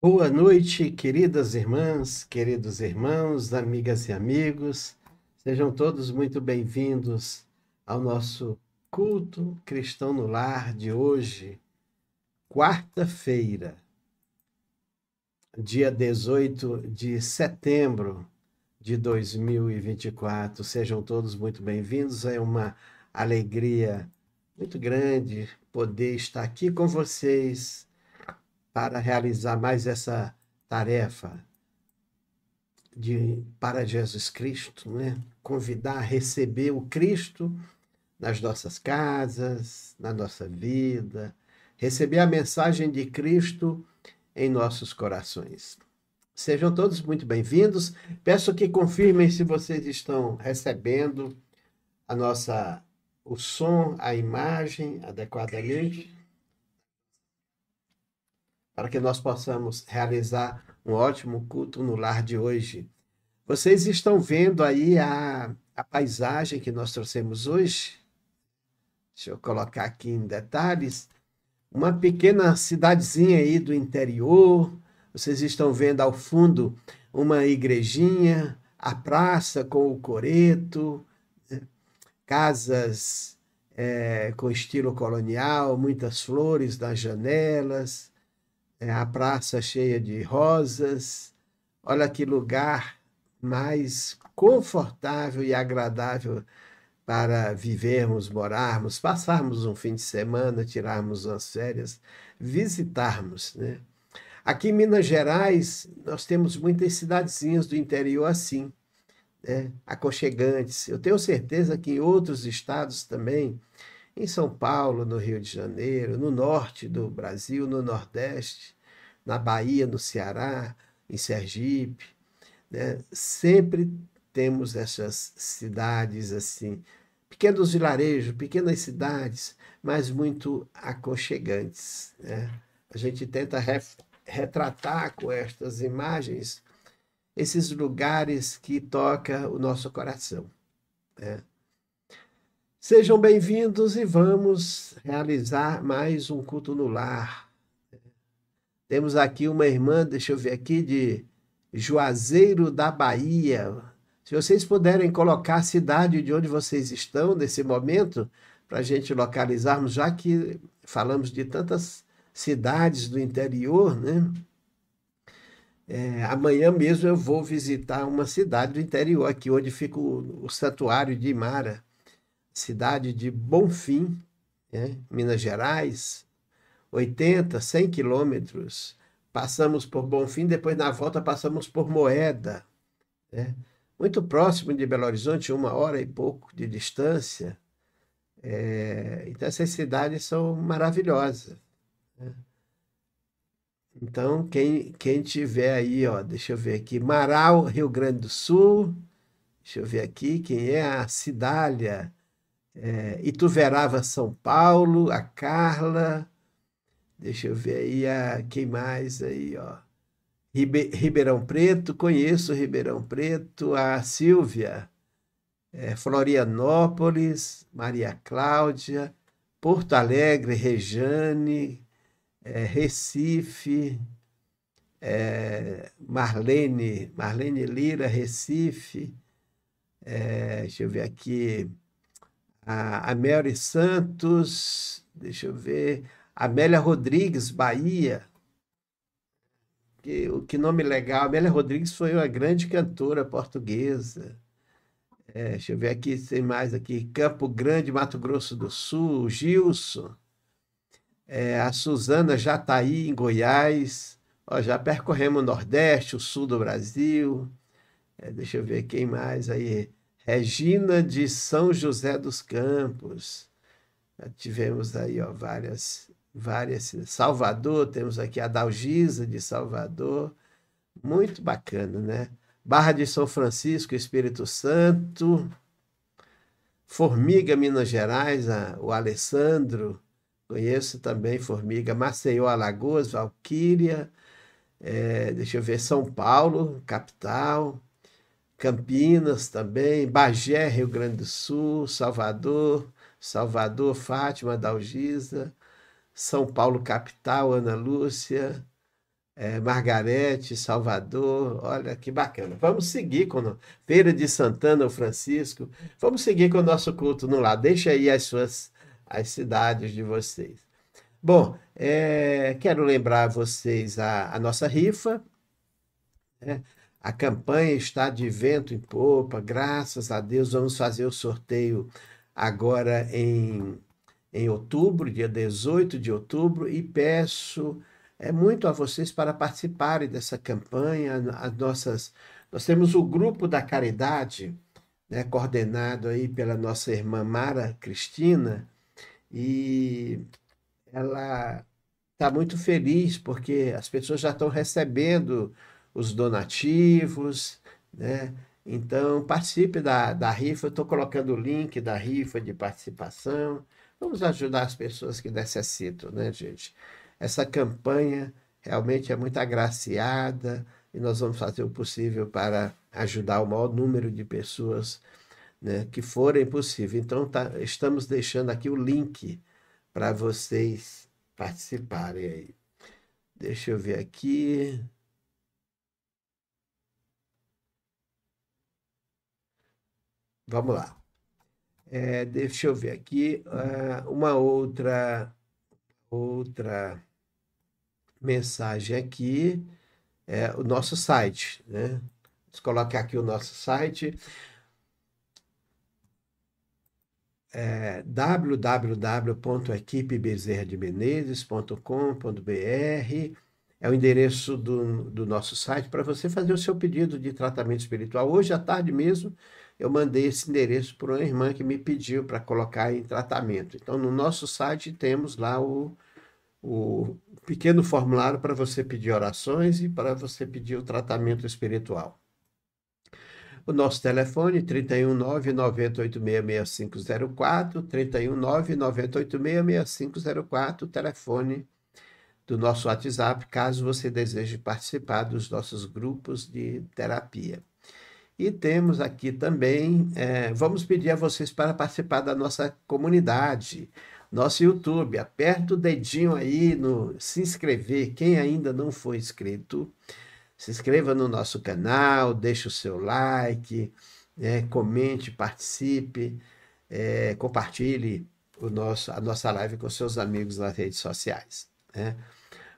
Boa noite, queridas irmãs, queridos irmãos, amigas e amigos. Sejam todos muito bem-vindos ao nosso culto cristão no lar de hoje, quarta-feira, dia 18 de setembro de 2024. Sejam todos muito bem-vindos. É uma alegria muito grande poder estar aqui com vocês para realizar mais essa tarefa de para Jesus Cristo, né? Convidar a receber o Cristo nas nossas casas, na nossa vida, receber a mensagem de Cristo em nossos corações. Sejam todos muito bem-vindos. Peço que confirmem se vocês estão recebendo a nossa o som, a imagem adequadamente para que nós possamos realizar um ótimo culto no lar de hoje. Vocês estão vendo aí a, a paisagem que nós trouxemos hoje? Deixa eu colocar aqui em detalhes. Uma pequena cidadezinha aí do interior. Vocês estão vendo ao fundo uma igrejinha, a praça com o coreto, né? casas é, com estilo colonial, muitas flores nas janelas, é a praça cheia de rosas. Olha que lugar mais confortável e agradável para vivermos, morarmos, passarmos um fim de semana, tirarmos umas férias, visitarmos. Né? Aqui em Minas Gerais, nós temos muitas cidadezinhas do interior assim, né? aconchegantes. Eu tenho certeza que em outros estados também em São Paulo, no Rio de Janeiro, no norte do Brasil, no Nordeste, na Bahia, no Ceará, em Sergipe. Né? Sempre temos essas cidades assim, pequenos vilarejos, pequenas cidades, mas muito aconchegantes. Né? A gente tenta re retratar com estas imagens esses lugares que toca o nosso coração. Né? Sejam bem-vindos e vamos realizar mais um culto no lar. Temos aqui uma irmã, deixa eu ver aqui, de Juazeiro da Bahia. Se vocês puderem colocar a cidade de onde vocês estão nesse momento, para a gente localizarmos, já que falamos de tantas cidades do interior, né? É, amanhã mesmo eu vou visitar uma cidade do interior, aqui onde fica o, o santuário de Imara cidade de Bonfim, né? Minas Gerais, 80, 100 quilômetros. Passamos por Bonfim, depois na volta passamos por Moeda, né? muito próximo de Belo Horizonte, uma hora e pouco de distância. É, então, essas cidades são maravilhosas. Né? Então, quem, quem tiver aí, ó, deixa eu ver aqui, Marau, Rio Grande do Sul, deixa eu ver aqui quem é a Cidália, é, Ituverava, São Paulo, a Carla, deixa eu ver aí, a, quem mais aí, ó. Ribe, Ribeirão Preto, conheço Ribeirão Preto, a Silvia, é, Florianópolis, Maria Cláudia, Porto Alegre, Rejane, é, Recife, é, Marlene, Marlene Lira, Recife, é, deixa eu ver aqui, a, Mary Santos, deixa eu ver, Amélia Rodrigues, Bahia. Que, que nome legal. Amélia Rodrigues foi uma grande cantora portuguesa. É, deixa eu ver aqui, tem mais aqui. Campo Grande, Mato Grosso do Sul, Gilson. É, a Suzana Jataí, em Goiás. Ó, já percorremos o Nordeste, o Sul do Brasil. É, deixa eu ver quem mais aí. Regina de São José dos Campos. Tivemos aí ó, várias, várias. Salvador, temos aqui a Dalgisa de Salvador. Muito bacana, né? Barra de São Francisco, Espírito Santo. Formiga, Minas Gerais, a, o Alessandro. Conheço também Formiga, Maceió, Alagoas, Valquíria. É, deixa eu ver, São Paulo, capital. Campinas também, Bagé, Rio Grande do Sul, Salvador, Salvador, Fátima, Dalgisa, São Paulo capital, Ana Lúcia, é, Margarete, Salvador, olha que bacana. Vamos seguir com o Feira de Santana, o Francisco, vamos seguir com o nosso culto no lado. Deixa aí as suas as cidades de vocês. Bom, é, quero lembrar vocês a, a nossa rifa. Né? A campanha está de vento em popa, graças a Deus. Vamos fazer o sorteio agora em, em outubro, dia 18 de outubro, e peço é, muito a vocês para participarem dessa campanha. As nossas, nós temos o grupo da caridade, né, coordenado aí pela nossa irmã Mara Cristina, e ela está muito feliz porque as pessoas já estão recebendo os donativos, né? Então, participe da, da rifa. Eu estou colocando o link da rifa de participação. Vamos ajudar as pessoas que necessitam, né, gente? Essa campanha realmente é muito agraciada e nós vamos fazer o possível para ajudar o maior número de pessoas né, que forem possível. Então, tá, estamos deixando aqui o link para vocês participarem aí. Deixa eu ver aqui. Vamos lá. É, deixa eu ver aqui ah, uma outra outra mensagem aqui é o nosso site, né? Vamos colocar aqui o nosso site é, www.equipebezerrademenezes.com.br é o endereço do, do nosso site para você fazer o seu pedido de tratamento espiritual. Hoje à tarde mesmo eu mandei esse endereço para uma irmã que me pediu para colocar em tratamento. Então, no nosso site temos lá o, o pequeno formulário para você pedir orações e para você pedir o tratamento espiritual. O nosso telefone 319 6504 319 9866504, telefone do nosso WhatsApp, caso você deseje participar dos nossos grupos de terapia. E temos aqui também, é, vamos pedir a vocês para participar da nossa comunidade, nosso YouTube. Aperta o dedinho aí no se inscrever. Quem ainda não foi inscrito, se inscreva no nosso canal, deixe o seu like, é, comente, participe, é, compartilhe o nosso, a nossa live com seus amigos nas redes sociais. Né?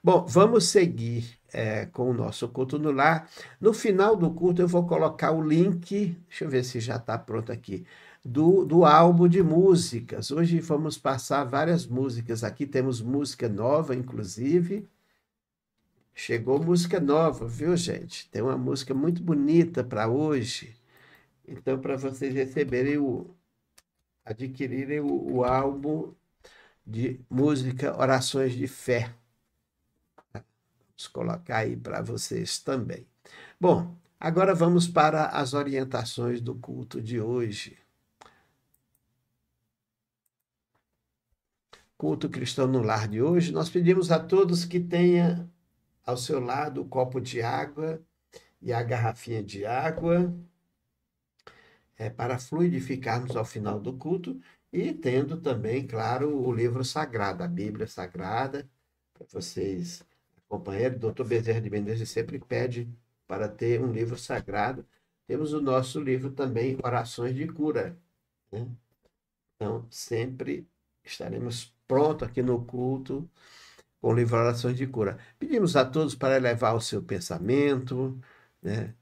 Bom, vamos seguir é, com o nosso culto no lar. No final do culto, eu vou colocar o link, deixa eu ver se já está pronto aqui, do, do álbum de músicas. Hoje vamos passar várias músicas. Aqui temos música nova, inclusive. Chegou música nova, viu, gente? Tem uma música muito bonita para hoje. Então, para vocês receberem o. adquirirem o, o álbum de música Orações de Fé. Vamos colocar aí para vocês também. Bom, agora vamos para as orientações do culto de hoje. Culto Cristão no Lar de hoje, nós pedimos a todos que tenha ao seu lado o copo de água e a garrafinha de água é, para fluidificarmos ao final do culto e tendo também, claro, o livro sagrado, a Bíblia Sagrada, para vocês companheiro, doutor Bezerra de Mendes sempre pede para ter um livro sagrado. Temos o nosso livro também, Orações de Cura. Né? Então, sempre estaremos prontos aqui no culto com o livro Orações de Cura. Pedimos a todos para elevar o seu pensamento, né?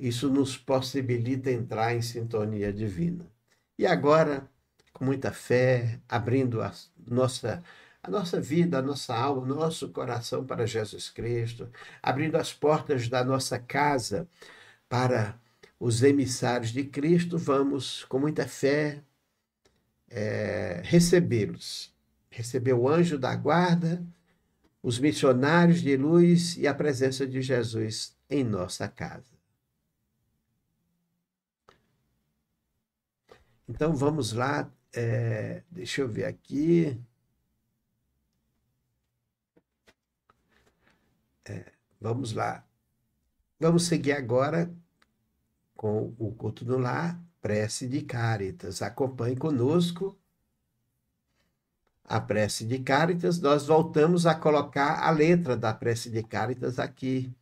Isso nos possibilita entrar em sintonia divina. E agora, com muita fé, abrindo a nossa a nossa vida, a nossa alma, o nosso coração para Jesus Cristo, abrindo as portas da nossa casa para os emissários de Cristo, vamos com muita fé é, recebê-los. Receber o anjo da guarda, os missionários de luz e a presença de Jesus em nossa casa. Então vamos lá, é, deixa eu ver aqui. É, vamos lá. Vamos seguir agora com o culto do lar, prece de Caritas. Acompanhe conosco a prece de Caritas. Nós voltamos a colocar a letra da prece de Caritas aqui.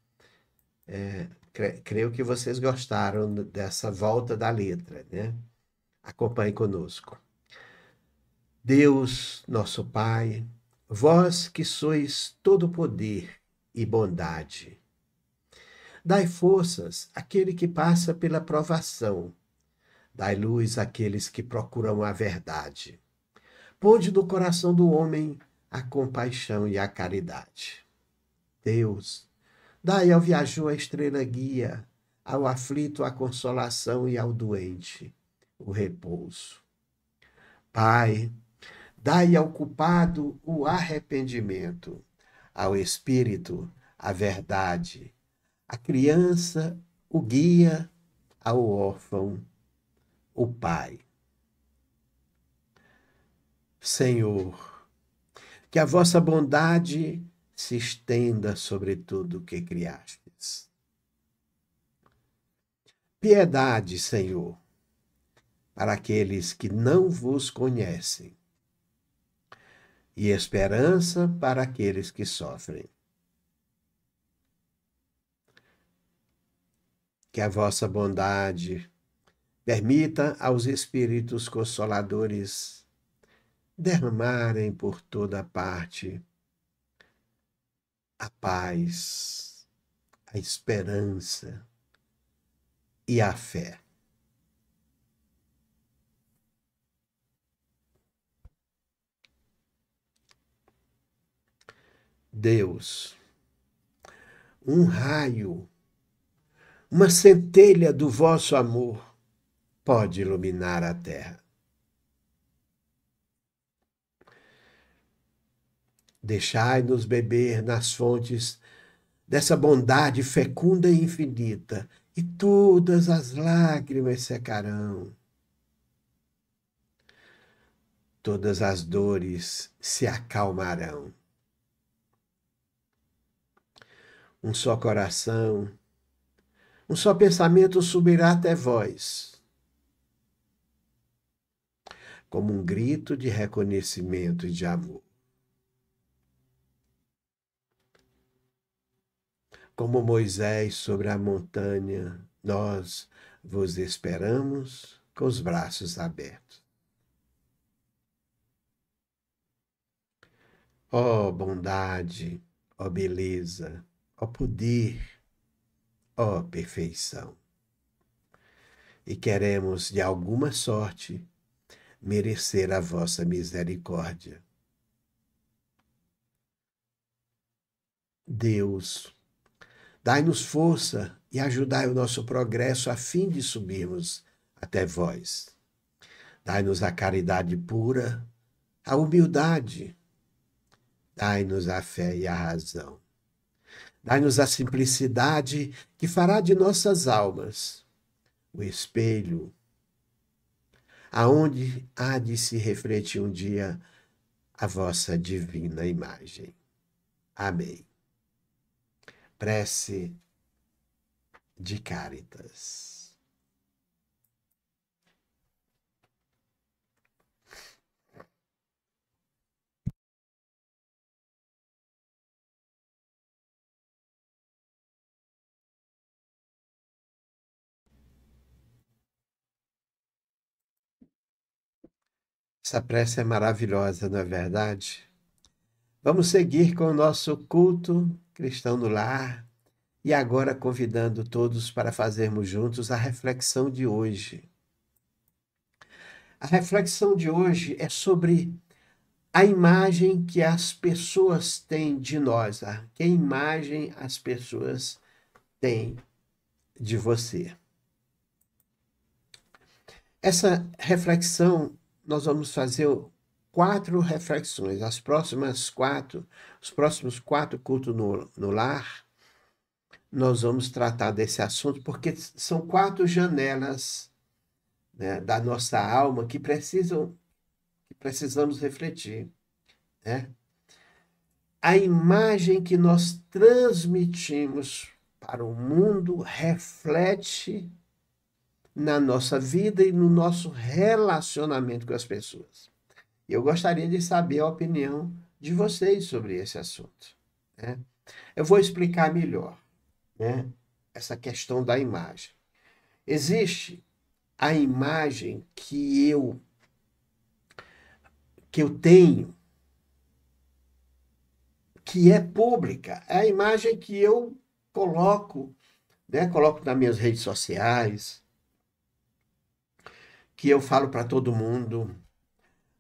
É, cre creio que vocês gostaram dessa volta da letra, né? Acompanhe conosco. Deus, nosso Pai, vós que sois todo poder, e bondade. Dai forças àquele que passa pela provação. Dai luz àqueles que procuram a verdade. Ponde no coração do homem a compaixão e a caridade. Deus, dai ao viajou a estrela guia, ao aflito a consolação e ao doente o repouso. Pai, dai ao culpado o arrependimento ao Espírito, a verdade. A criança, o guia, ao órfão, o Pai. Senhor, que a vossa bondade se estenda sobre tudo o que criastes. Piedade, Senhor, para aqueles que não vos conhecem e esperança para aqueles que sofrem. Que a vossa bondade permita aos Espíritos Consoladores derramarem por toda parte a paz, a esperança e a fé. Deus. Um raio, uma centelha do vosso amor pode iluminar a terra. Deixai-nos beber nas fontes dessa bondade fecunda e infinita, e todas as lágrimas secarão. Todas as dores se acalmarão. um só coração, um só pensamento subirá até vós, como um grito de reconhecimento e de amor. Como Moisés sobre a montanha, nós vos esperamos com os braços abertos. Ó oh, bondade, ó oh, beleza, ó poder, ó perfeição. E queremos, de alguma sorte, merecer a vossa misericórdia. Deus, dai-nos força e ajudai o nosso progresso a fim de subirmos até vós. Dai-nos a caridade pura, a humildade, dai-nos a fé e a razão. Dai-nos a simplicidade que fará de nossas almas o espelho aonde há de se refletir um dia a vossa divina imagem. Amém. Prece de Caritas. Essa prece é maravilhosa, não é verdade? Vamos seguir com o nosso culto cristão no lar e agora convidando todos para fazermos juntos a reflexão de hoje. A reflexão de hoje é sobre a imagem que as pessoas têm de nós, que imagem as pessoas têm de você. Essa reflexão nós vamos fazer quatro reflexões. As próximas quatro, os próximos quatro cultos no, no lar, nós vamos tratar desse assunto, porque são quatro janelas né, da nossa alma que precisam que precisamos refletir. Né? A imagem que nós transmitimos para o mundo reflete na nossa vida e no nosso relacionamento com as pessoas. Eu gostaria de saber a opinião de vocês sobre esse assunto. Né? Eu vou explicar melhor né? essa questão da imagem. Existe a imagem que eu que eu tenho que é pública, é a imagem que eu coloco, né? Coloco nas minhas redes sociais, que eu falo para todo mundo,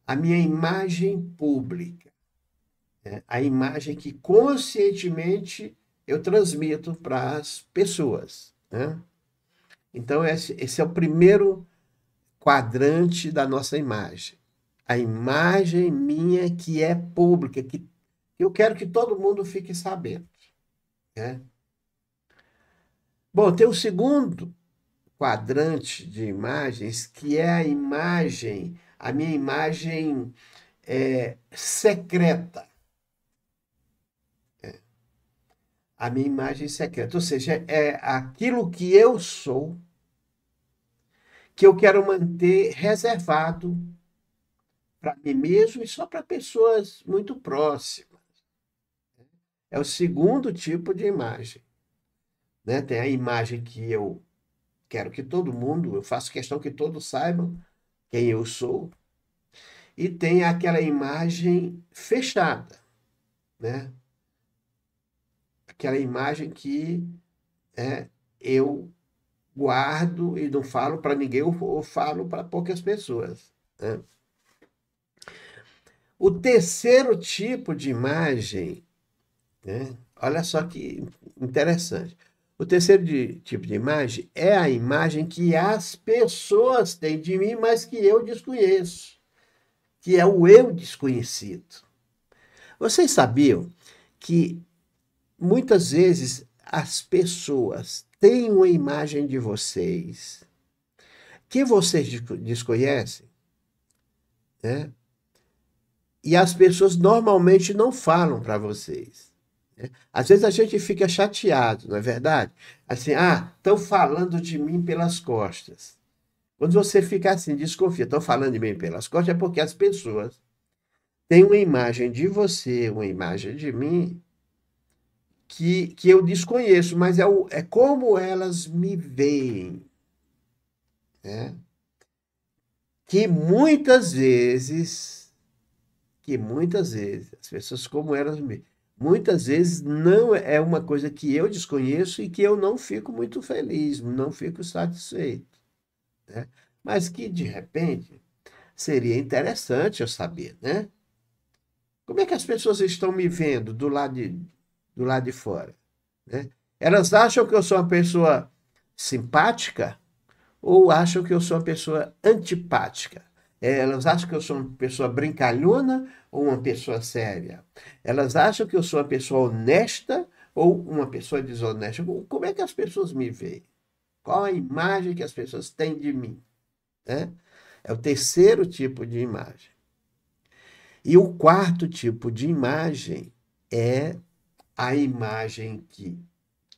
a minha imagem pública, né? a imagem que conscientemente eu transmito para as pessoas. Né? Então, esse, esse é o primeiro quadrante da nossa imagem. A imagem minha que é pública, que eu quero que todo mundo fique sabendo. Né? Bom, tem o segundo quadrante de imagens, que é a imagem, a minha imagem é, secreta. É. A minha imagem secreta, ou seja, é aquilo que eu sou, que eu quero manter reservado para mim mesmo e só para pessoas muito próximas. É o segundo tipo de imagem. Né? Tem a imagem que eu Quero que todo mundo, eu faço questão que todos saibam quem eu sou. E tem aquela imagem fechada, né? Aquela imagem que é, eu guardo e não falo para ninguém, ou falo para poucas pessoas. Né? O terceiro tipo de imagem, né? olha só que interessante. O terceiro de, tipo de imagem é a imagem que as pessoas têm de mim, mas que eu desconheço, que é o eu desconhecido. Vocês sabiam que muitas vezes as pessoas têm uma imagem de vocês que vocês desconhecem, né? E as pessoas normalmente não falam para vocês. Às vezes a gente fica chateado, não é verdade? Assim, ah, estão falando de mim pelas costas. Quando você fica assim, desconfia, estão falando de mim pelas costas, é porque as pessoas têm uma imagem de você, uma imagem de mim, que, que eu desconheço, mas é, o, é como elas me veem. Né? Que muitas vezes, que muitas vezes, as pessoas como elas me muitas vezes não é, é uma coisa que eu desconheço e que eu não fico muito feliz, não fico satisfeito. Né? Mas que, de repente, seria interessante eu saber, né? Como é que as pessoas estão me vendo do lado de, do lado de fora? Né? Elas acham que eu sou uma pessoa simpática ou acham que eu sou uma pessoa antipática? É, elas acham que eu sou uma pessoa brincalhona ou uma pessoa séria? Elas acham que eu sou uma pessoa honesta ou uma pessoa desonesta? Como é que as pessoas me veem? Qual a imagem que as pessoas têm de mim? É, é o terceiro tipo de imagem. E o quarto tipo de imagem é a imagem que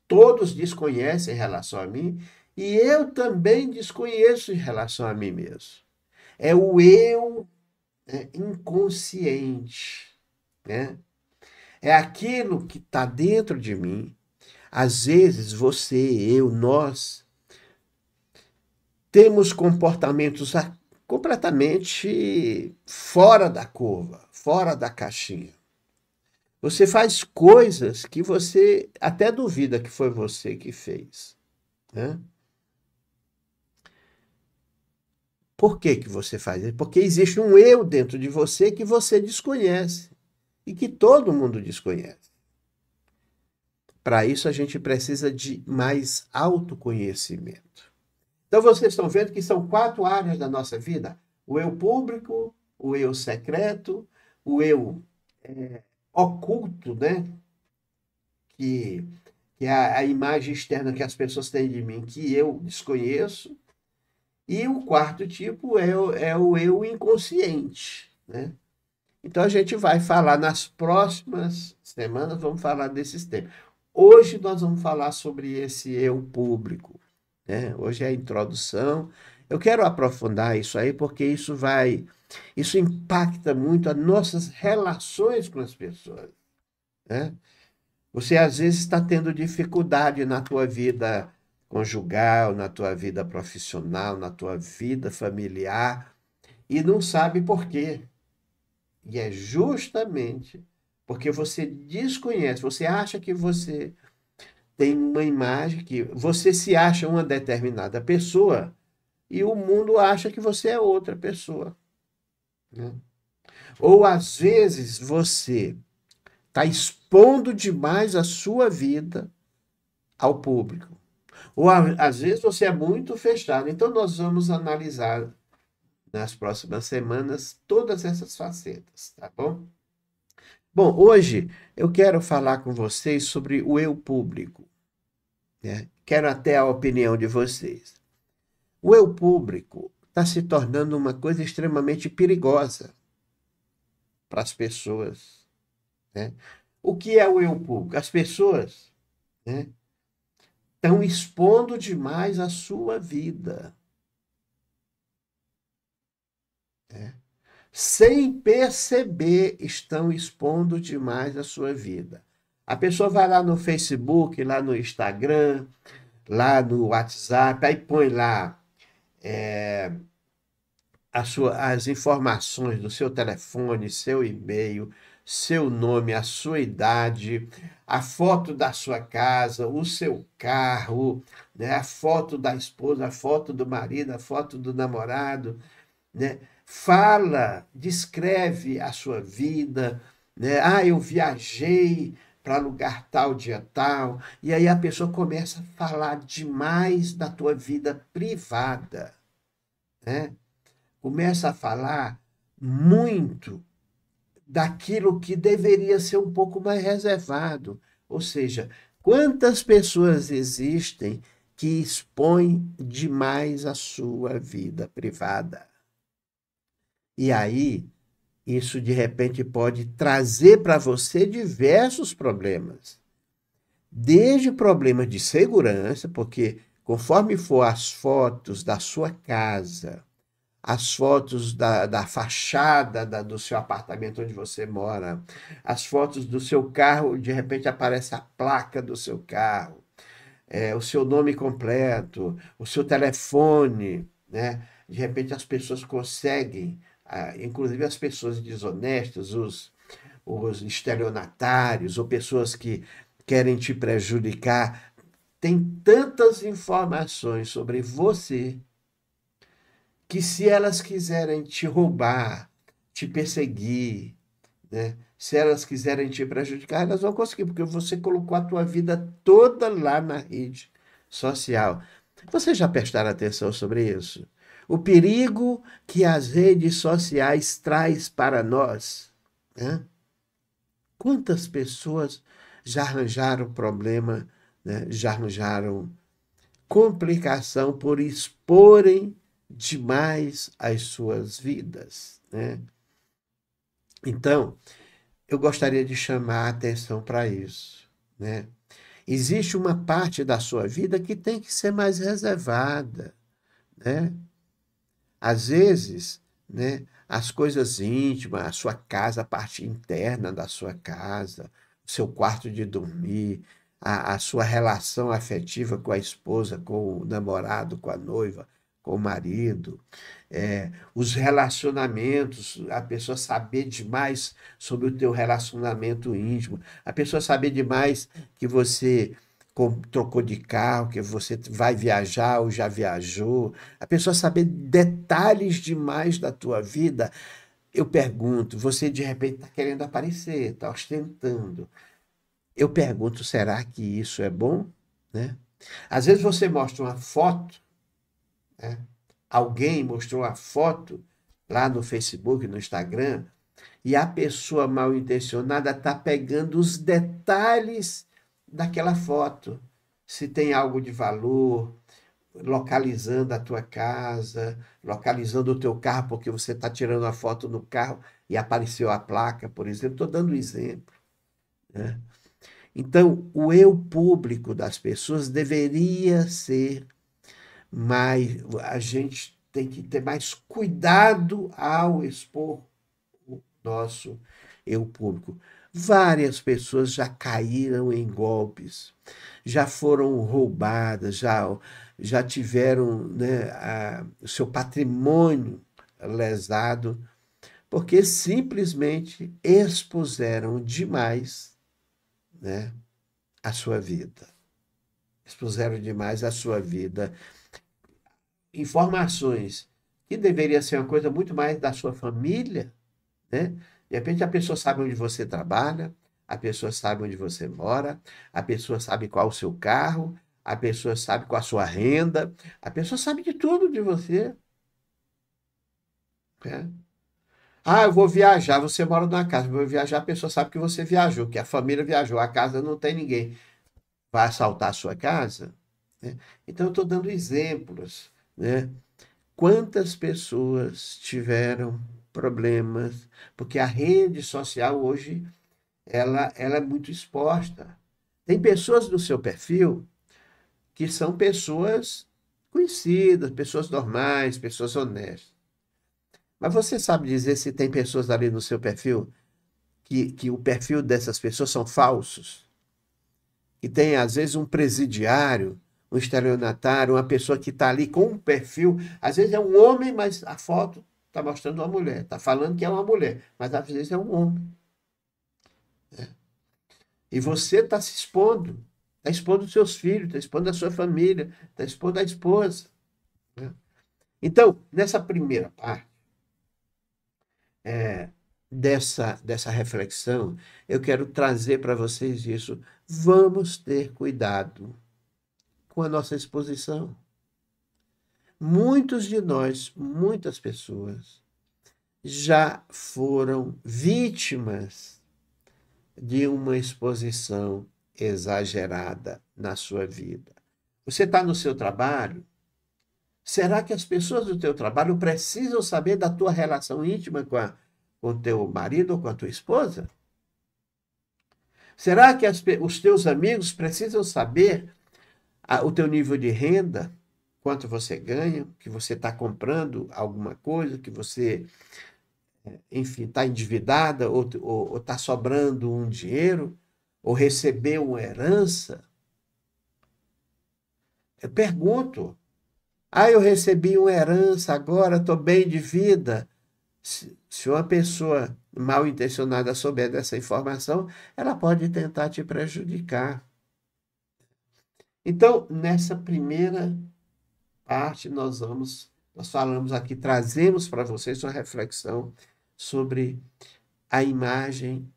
todos desconhecem em relação a mim e eu também desconheço em relação a mim mesmo é o eu né, inconsciente, né? É aquilo que está dentro de mim. Às vezes você, eu, nós temos comportamentos completamente fora da curva, fora da caixinha. Você faz coisas que você até duvida que foi você que fez, né? Por que, que você faz isso? Porque existe um eu dentro de você que você desconhece e que todo mundo desconhece. Para isso, a gente precisa de mais autoconhecimento. Então, vocês estão vendo que são quatro áreas da nossa vida: o eu público, o eu secreto, o eu é, oculto, né? Que, que é a, a imagem externa que as pessoas têm de mim, que eu desconheço, e o quarto tipo é, o, é o eu inconsciente. Né? Então a gente vai falar nas próximas semanas, vamos falar desses temas. Hoje nós vamos falar sobre esse eu público. Né? Hoje é a introdução. Eu quero aprofundar isso aí porque isso vai, isso impacta muito as nossas relações com as pessoas. Né? Você às vezes está tendo dificuldade na tua vida conjugal, na tua vida profissional, na tua vida familiar, e não sabe por quê. E é justamente porque você desconhece, você acha que você tem uma imagem que você se acha uma determinada pessoa e o mundo acha que você é outra pessoa. Né? Ou às vezes você está expondo demais a sua vida ao público. Ou às vezes você é muito fechado. Então, nós vamos analisar nas próximas semanas todas essas facetas, tá bom? Bom, hoje eu quero falar com vocês sobre o eu público. Né? Quero até a opinião de vocês. O eu público está se tornando uma coisa extremamente perigosa para as pessoas. Né? O que é o eu público? As pessoas né, estão expondo demais a sua vida. É. Sem perceber, estão expondo demais a sua vida. A pessoa vai lá no Facebook, lá no Instagram, lá no WhatsApp, aí põe lá é, sua, as informações do seu telefone, seu e-mail, seu nome, a sua idade, a foto da sua casa, o seu carro, né? a foto da esposa, a foto do marido, a foto do namorado. Né? Fala, descreve a sua vida. Né? Ah, eu viajei para lugar tal, dia tal. E aí a pessoa começa a falar demais da tua vida privada. Né? Começa a falar muito daquilo que deveria ser um pouco mais reservado. Ou seja, quantas pessoas existem que expõem demais a sua vida privada? E aí, isso de repente pode trazer para você diversos problemas. Desde problemas de segurança, porque conforme for as fotos da sua casa, as fotos da, da fachada da, do seu apartamento onde você mora, as fotos do seu carro, de repente aparece a placa do seu carro, é, o seu nome completo, o seu telefone, né? De repente as pessoas conseguem, ah, inclusive as pessoas desonestas, os, os estelionatários ou pessoas que querem te prejudicar, tem tantas informações sobre você que se elas quiserem te roubar, te perseguir, né? se elas quiserem te prejudicar, elas vão conseguir, porque você colocou a tua vida toda lá na rede social. Vocês já prestaram atenção sobre isso? O perigo que as redes sociais traz para nós. Né? Quantas pessoas já arranjaram problema, né? já arranjaram complicação por exporem demais as suas vidas. Né? Então, eu gostaria de chamar a atenção para isso. Né? Existe uma parte da sua vida que tem que ser mais reservada. Né? Às vezes, né, as coisas íntimas, a sua casa, a parte interna da sua casa, o seu quarto de dormir, a, a, sua relação afetiva com a esposa, com o namorado, com a noiva, com o marido, é, os relacionamentos, a pessoa saber demais sobre o teu relacionamento íntimo, a pessoa saber demais que você trocou de carro, que você vai viajar ou já viajou, a pessoa saber detalhes demais da tua vida, eu pergunto, você de repente está querendo aparecer, está ostentando. Eu pergunto, será que isso é bom? Né? Às vezes você mostra uma foto né? Alguém mostrou a foto lá no Facebook, no Instagram, e a pessoa mal intencionada está pegando os detalhes daquela foto. Se tem algo de valor, localizando a tua casa, localizando o teu carro, porque você está tirando a foto no carro e apareceu a placa, por exemplo. Estou dando um exemplo. Né? Então, o eu público das pessoas deveria ser mas a gente tem que ter mais cuidado ao expor o nosso eu público. Várias pessoas já caíram em golpes, já foram roubadas, já, já tiveram né, a, seu patrimônio lesado, porque simplesmente expuseram demais né, a sua vida. Expuseram demais a sua vida informações que deveria ser uma coisa muito mais da sua família, né? De repente a pessoa sabe onde você trabalha, a pessoa sabe onde você mora, a pessoa sabe qual é o seu carro, a pessoa sabe qual é a sua renda, a pessoa sabe de tudo de você. É. Ah, eu vou viajar, você mora numa casa, eu vou viajar, a pessoa sabe que você viajou, que a família viajou, a casa não tem ninguém. Vai assaltar a sua casa? Né? Então, eu estou dando exemplos né? Quantas pessoas tiveram problemas, porque a rede social hoje ela, ela é muito exposta. Tem pessoas no seu perfil que são pessoas conhecidas, pessoas normais, pessoas honestas. Mas você sabe dizer se tem pessoas ali no seu perfil que, que o perfil dessas pessoas são falsos? Que tem, às vezes, um presidiário um estelionatário, uma pessoa que está ali com um perfil. Às vezes é um homem, mas a foto está mostrando uma mulher, está falando que é uma mulher, mas às vezes é um homem. É. E você está se expondo, está expondo os seus filhos, está expondo a sua família, está expondo a esposa. Né? Então, nessa primeira parte é, dessa, dessa reflexão, eu quero trazer para vocês isso. Vamos ter cuidado com a nossa exposição. Muitos de nós, muitas pessoas, já foram vítimas de uma exposição exagerada na sua vida. Você está no seu trabalho? Será que as pessoas do teu trabalho precisam saber da tua relação íntima com, a, com teu marido ou com a tua esposa? Será que as, os teus amigos precisam saber o teu nível de renda, quanto você ganha, que você está comprando alguma coisa, que você, é, enfim, está endividada ou está sobrando um dinheiro, ou recebeu uma herança. Eu pergunto, ah, eu recebi uma herança agora, estou bem de vida. Se, se uma pessoa mal intencionada souber dessa informação, ela pode tentar te prejudicar. Então, nessa primeira parte, nós vamos, nós falamos aqui, trazemos para vocês uma reflexão sobre a imagem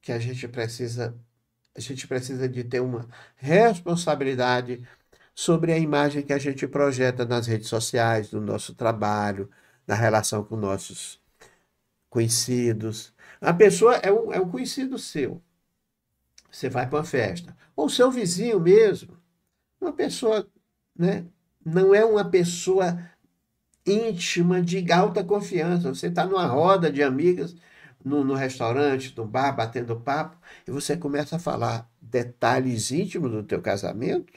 que a gente precisa, a gente precisa de ter uma responsabilidade sobre a imagem que a gente projeta nas redes sociais, do nosso trabalho, na relação com nossos conhecidos. A pessoa é um, é um conhecido seu. Você vai para uma festa. Ou seu vizinho mesmo. Uma pessoa, né? Não é uma pessoa íntima de alta confiança. Você está numa roda de amigas, no, no, restaurante, no bar, batendo papo, e você começa a falar detalhes íntimos do teu casamento?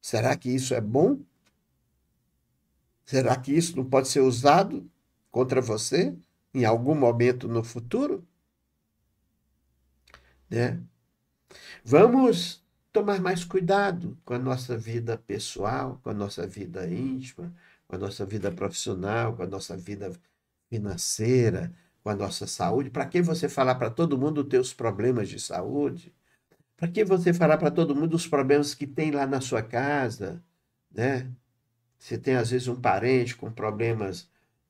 Será que isso é bom? Será que isso não pode ser usado contra você em algum momento no futuro? Né? Vamos tomar mais cuidado com a nossa vida pessoal, com a nossa vida íntima, com a nossa vida profissional, com a nossa vida financeira, com a nossa saúde. Para que você falar para todo mundo os teus problemas de saúde? Para que você falar para todo mundo os problemas que tem lá na sua casa, né? Você tem às vezes um parente com problemas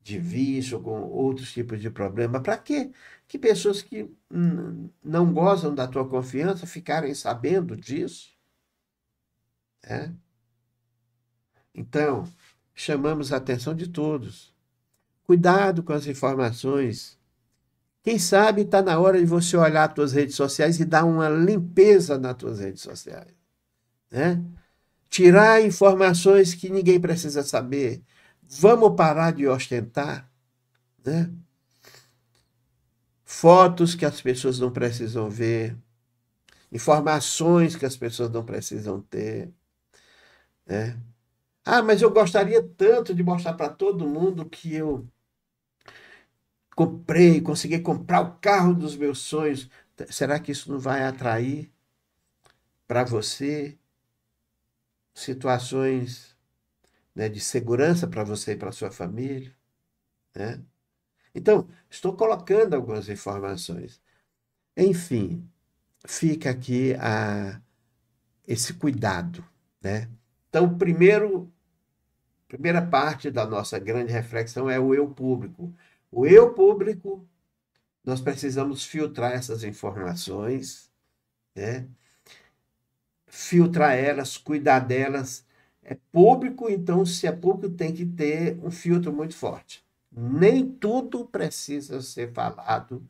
de vício, com outros tipos de problema. Para quê? Que pessoas que não gozam da tua confiança ficarem sabendo disso. É? Então, chamamos a atenção de todos. Cuidado com as informações. Quem sabe está na hora de você olhar as tuas redes sociais e dar uma limpeza nas tuas redes sociais. Né? Tirar informações que ninguém precisa saber Vamos parar de ostentar, né? Fotos que as pessoas não precisam ver, informações que as pessoas não precisam ter, né? Ah, mas eu gostaria tanto de mostrar para todo mundo que eu comprei, consegui comprar o carro dos meus sonhos. Será que isso não vai atrair para você situações né, de segurança para você e para sua família. Né? Então, estou colocando algumas informações. Enfim, fica aqui a, esse cuidado. Né? Então, primeiro, primeira parte da nossa grande reflexão é o eu público. O eu público, nós precisamos filtrar essas informações, né? filtrar elas, cuidar delas é público, então se é público tem que ter um filtro muito forte. Nem tudo precisa ser falado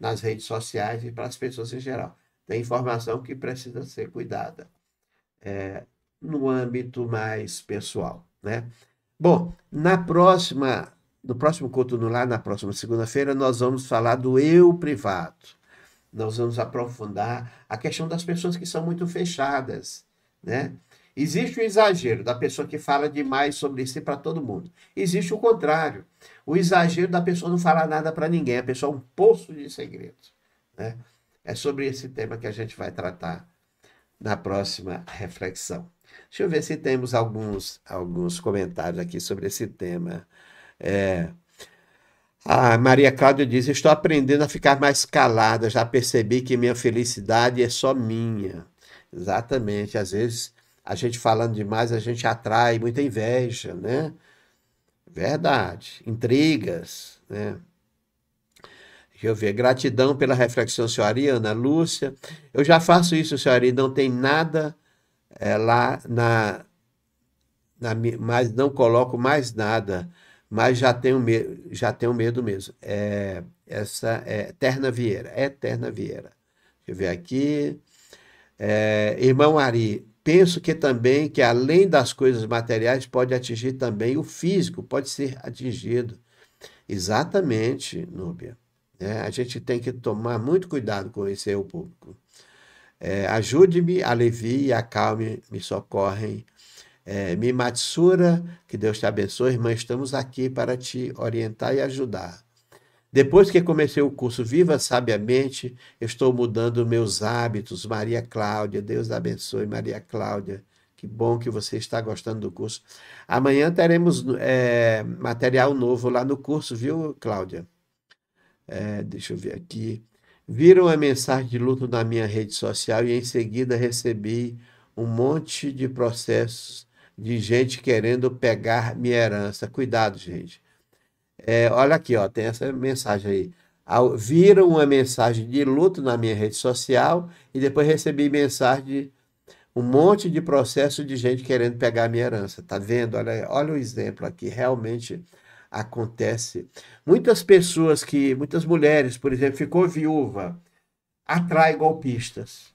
nas redes sociais e para as pessoas em geral. Tem informação que precisa ser cuidada é, no âmbito mais pessoal, né? Bom, na próxima, no próximo culto lá, na próxima segunda-feira, nós vamos falar do eu privado. Nós vamos aprofundar a questão das pessoas que são muito fechadas, né? Existe o exagero da pessoa que fala demais sobre si para todo mundo. Existe o contrário. O exagero da pessoa não falar nada para ninguém. A pessoa é um poço de segredos. Né? É sobre esse tema que a gente vai tratar na próxima reflexão. Deixa eu ver se temos alguns, alguns comentários aqui sobre esse tema. É... A Maria Cláudia diz: Estou aprendendo a ficar mais calada. Já percebi que minha felicidade é só minha. Exatamente. Às vezes a gente falando demais, a gente atrai muita inveja, né? Verdade. Intrigas, né? Deixa eu ver. Gratidão pela reflexão, senhoria Ana Lúcia. Eu já faço isso, senhoria, não tem nada é, lá na, na. Mas não coloco mais nada, mas já tenho, me, já tenho medo mesmo. É, essa é Eterna Vieira, Eterna é Vieira. Deixa eu ver aqui. É, irmão Ari, penso que também que além das coisas materiais pode atingir também o físico, pode ser atingido. Exatamente, Núbia. É, a gente tem que tomar muito cuidado com esse eu público. É, Ajude-me, alivie, acalme, me socorrem. É, me Matsura, que Deus te abençoe, irmã. Estamos aqui para te orientar e ajudar. Depois que comecei o curso Viva Sabiamente, estou mudando meus hábitos. Maria Cláudia, Deus abençoe, Maria Cláudia. Que bom que você está gostando do curso. Amanhã teremos é, material novo lá no curso, viu, Cláudia? É, deixa eu ver aqui. Viram a mensagem de luto na minha rede social e em seguida recebi um monte de processos de gente querendo pegar minha herança. Cuidado, gente. É, olha aqui, ó, tem essa mensagem aí. Ao, viram uma mensagem de luto na minha rede social e depois recebi mensagem de um monte de processo de gente querendo pegar a minha herança. Tá vendo? Olha, olha o exemplo aqui. Realmente acontece. Muitas pessoas que, muitas mulheres, por exemplo, ficou viúva, atrai golpistas.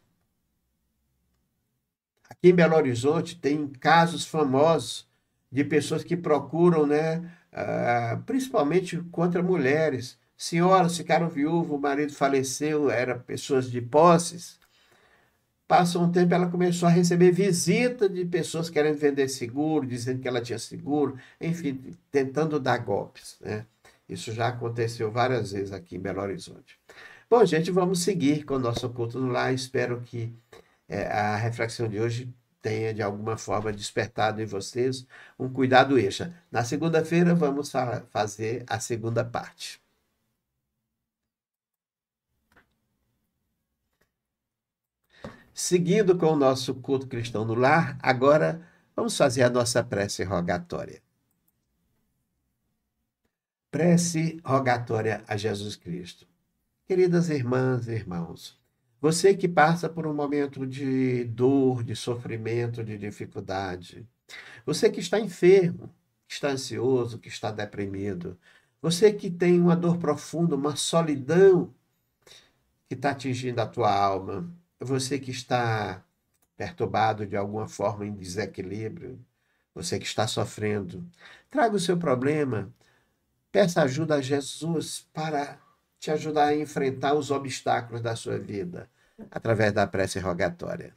Aqui em Belo Horizonte tem casos famosos de pessoas que procuram, né, ah, principalmente contra mulheres. Senhoras ficaram viúvas, o marido faleceu, eram pessoas de posses. Passou um tempo, ela começou a receber visita de pessoas querendo vender seguro, dizendo que ela tinha seguro, enfim, tentando dar golpes. Né? Isso já aconteceu várias vezes aqui em Belo Horizonte. Bom, gente, vamos seguir com o nosso culto no lar. Espero que é, a reflexão de hoje tenha de alguma forma despertado em vocês um cuidado extra. Na segunda-feira vamos fa fazer a segunda parte. Seguindo com o nosso culto cristão no lar, agora vamos fazer a nossa prece rogatória. Prece rogatória a Jesus Cristo. Queridas irmãs e irmãos, você que passa por um momento de dor, de sofrimento, de dificuldade. Você que está enfermo, que está ansioso, que está deprimido. Você que tem uma dor profunda, uma solidão que está atingindo a tua alma. Você que está perturbado de alguma forma em desequilíbrio. Você que está sofrendo. Traga o seu problema. Peça ajuda a Jesus para te ajudar a enfrentar os obstáculos da sua vida através da prece rogatória.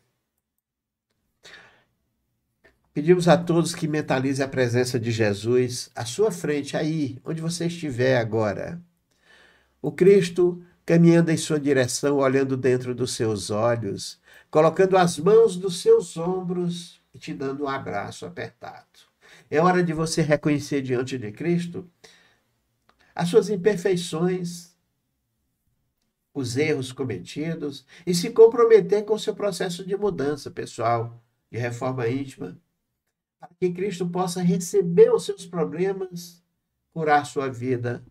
Pedimos a todos que mentalize a presença de Jesus à sua frente, aí, onde você estiver agora. O Cristo caminhando em sua direção, olhando dentro dos seus olhos, colocando as mãos nos seus ombros e te dando um abraço apertado. É hora de você reconhecer diante de Cristo as suas imperfeições, os erros cometidos e se comprometer com o seu processo de mudança pessoal, de reforma íntima, para que Cristo possa receber os seus problemas, curar sua vida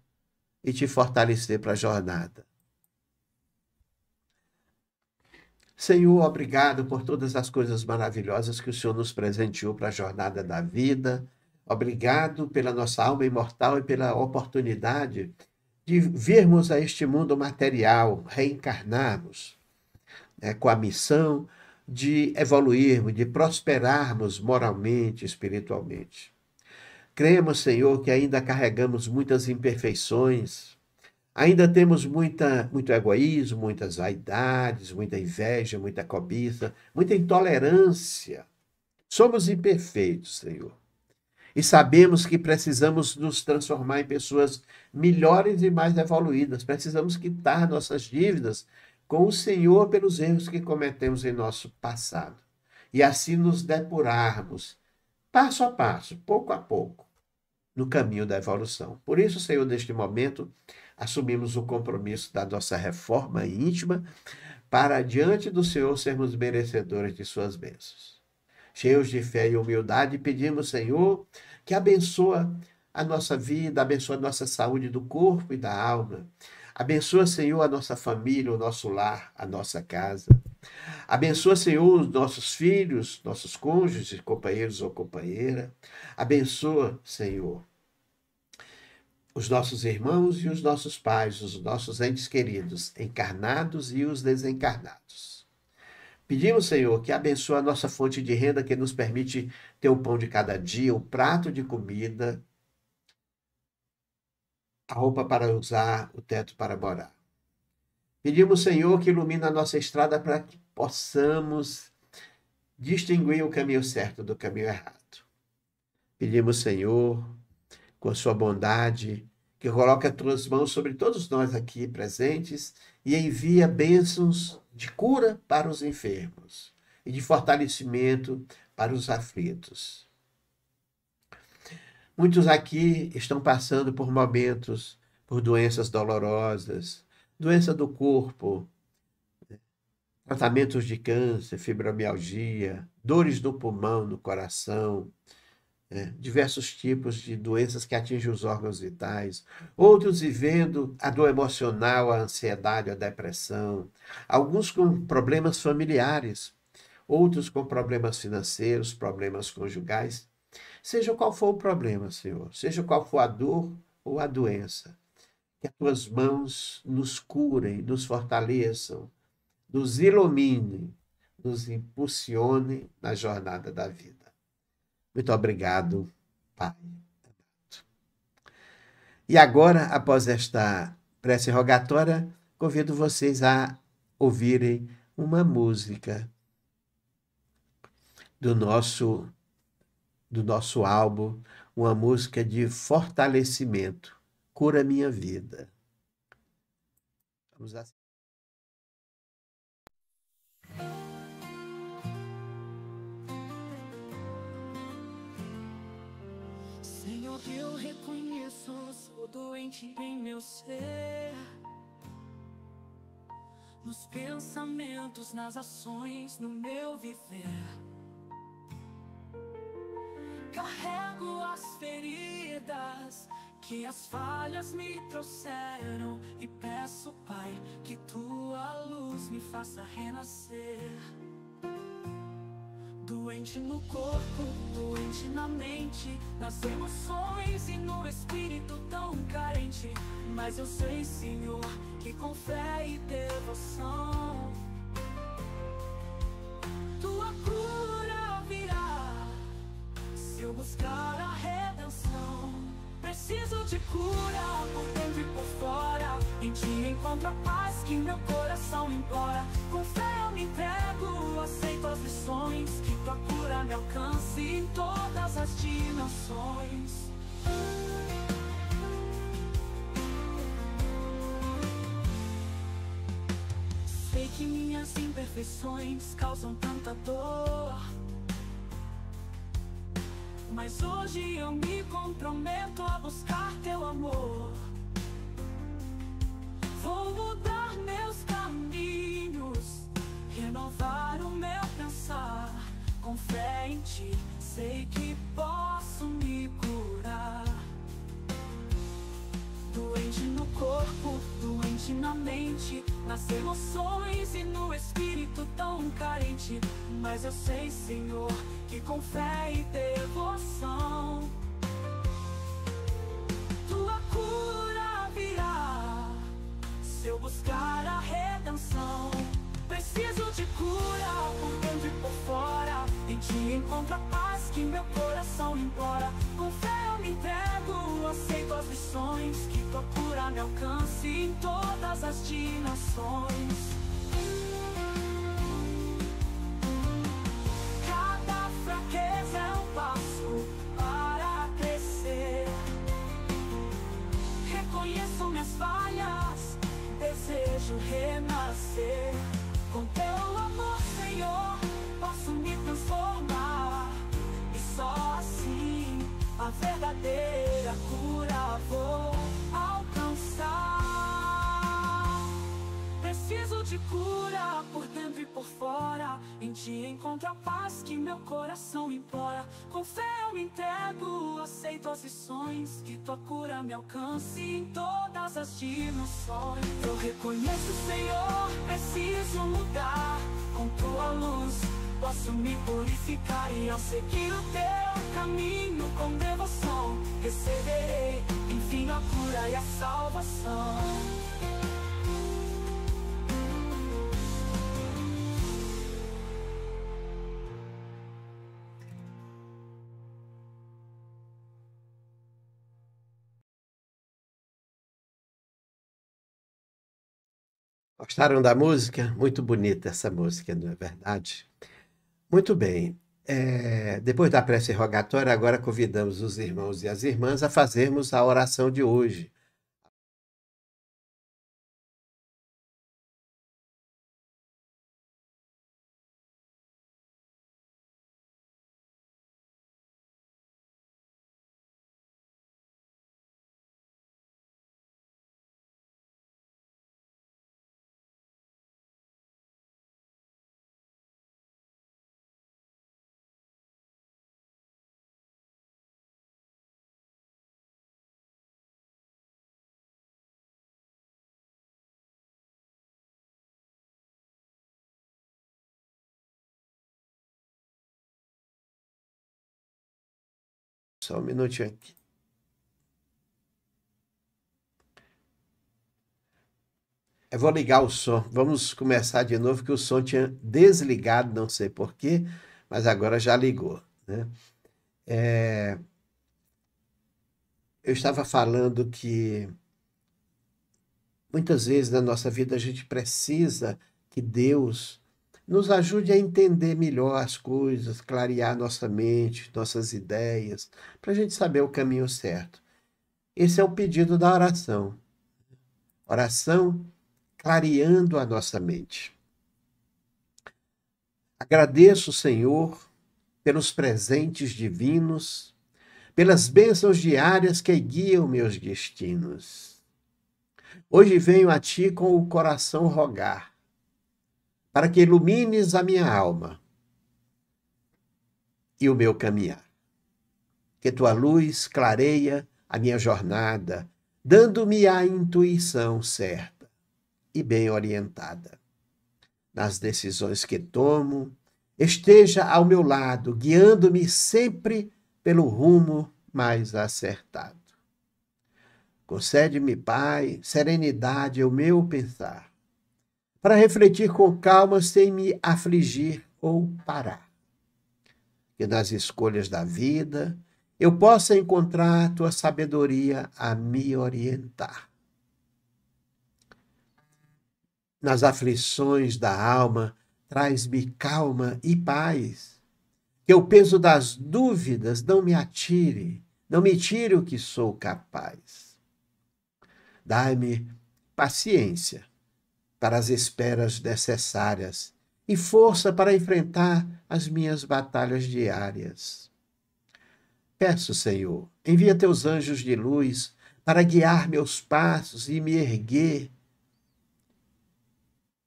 e te fortalecer para a jornada. Senhor, obrigado por todas as coisas maravilhosas que o Senhor nos presenteou para a jornada da vida. Obrigado pela nossa alma imortal e pela oportunidade de virmos a este mundo material, reencarnarmos, né, com a missão de evoluirmos, de prosperarmos moralmente, espiritualmente. Cremos, Senhor, que ainda carregamos muitas imperfeições, ainda temos muita, muito egoísmo, muitas vaidades, muita inveja, muita cobiça, muita intolerância. Somos imperfeitos, Senhor. E sabemos que precisamos nos transformar em pessoas melhores e mais evoluídas. Precisamos quitar nossas dívidas com o Senhor pelos erros que cometemos em nosso passado. E assim nos depurarmos, passo a passo, pouco a pouco, no caminho da evolução. Por isso, Senhor, neste momento, assumimos o compromisso da nossa reforma íntima para diante do Senhor sermos merecedores de suas bênçãos cheios de fé e humildade, pedimos, Senhor, que abençoa a nossa vida, abençoa a nossa saúde do corpo e da alma. Abençoa, Senhor, a nossa família, o nosso lar, a nossa casa. Abençoa, Senhor, os nossos filhos, nossos cônjuges, companheiros ou companheira. Abençoa, Senhor, os nossos irmãos e os nossos pais, os nossos entes queridos, encarnados e os desencarnados. Pedimos, Senhor, que abençoe a nossa fonte de renda que nos permite ter o pão de cada dia, o prato de comida, a roupa para usar, o teto para morar. Pedimos, Senhor, que ilumine a nossa estrada para que possamos distinguir o caminho certo do caminho errado. Pedimos, Senhor, com a sua bondade, que coloque as tuas mãos sobre todos nós aqui presentes e envia bênçãos de cura para os enfermos e de fortalecimento para os aflitos. Muitos aqui estão passando por momentos, por doenças dolorosas, doença do corpo, tratamentos de câncer, fibromialgia, dores no pulmão, no coração, é, diversos tipos de doenças que atingem os órgãos vitais, outros vivendo a dor emocional, a ansiedade, a depressão, alguns com problemas familiares, outros com problemas financeiros, problemas conjugais. Seja qual for o problema, Senhor, seja qual for a dor ou a doença, que as tuas mãos nos curem, nos fortaleçam, nos iluminem, nos impulsionem na jornada da vida. Muito obrigado, Pai. E agora, após esta prece rogatória, convido vocês a ouvirem uma música do nosso do nosso álbum, uma música de fortalecimento, cura minha vida. Vamos assim. Eu reconheço, sou doente em meu ser Nos pensamentos, nas ações, no meu viver Carrego as feridas que as falhas me trouxeram E peço, Pai, que Tua luz me faça renascer Doente no corpo, doente na mente, nas emoções e no espírito tão carente. Mas eu sei, Senhor, que com fé e devoção, tua cura virá. Se eu buscar a redenção, preciso de cura por dentro e por fora. Em ti encontro a paz que meu coração implora. Com fé me entrego, aceito as lições que tua cura me alcance em todas as dimensões. Sei que minhas imperfeições causam tanta dor. Mas hoje eu me comprometo a buscar teu amor. Vou mudar. com fé em ti, sei que posso me curar. Doente no corpo, doente na mente, nas emoções e no espírito tão carente. Mas eu sei, Senhor, que com fé e devoção, tua cura virá. Se eu buscar a redenção, preciso de cura por dentro e por fora. Te encontro a paz que meu coração implora Com fé eu me entrego, aceito as lições Que tua cura me alcance em todas as dimensões Cada fraqueza encontro a paz que meu coração implora. Com fé eu me entrego, aceito as lições, que tua cura me alcance em todas as dimensões. Eu reconheço, Senhor, preciso mudar. Com tua luz posso me purificar e ao seguir o teu caminho com devoção receberei enfim a cura e a salvação. Gostaram da música? Muito bonita essa música, não é verdade? Muito bem. É, depois da prece rogatória, agora convidamos os irmãos e as irmãs a fazermos a oração de hoje. Só um minutinho aqui. Eu vou ligar o som. Vamos começar de novo, que o som tinha desligado, não sei porquê, mas agora já ligou. Né? É... Eu estava falando que muitas vezes na nossa vida a gente precisa que Deus nos ajude a entender melhor as coisas, clarear nossa mente, nossas ideias, para a gente saber o caminho certo. Esse é o pedido da oração. Oração clareando a nossa mente. Agradeço, Senhor, pelos presentes divinos, pelas bênçãos diárias que guiam meus destinos. Hoje venho a ti com o coração rogar para que ilumines a minha alma e o meu caminhar. Que tua luz clareia a minha jornada, dando-me a intuição certa e bem orientada. Nas decisões que tomo, esteja ao meu lado, guiando-me sempre pelo rumo mais acertado. Concede-me, Pai, serenidade ao meu pensar, para refletir com calma sem me afligir ou parar. Que nas escolhas da vida eu possa encontrar tua sabedoria a me orientar. Nas aflições da alma, traz-me calma e paz. Que o peso das dúvidas não me atire, não me tire o que sou capaz. Dai-me paciência para as esperas necessárias e força para enfrentar as minhas batalhas diárias. Peço, Senhor, envia teus anjos de luz para guiar meus passos e me erguer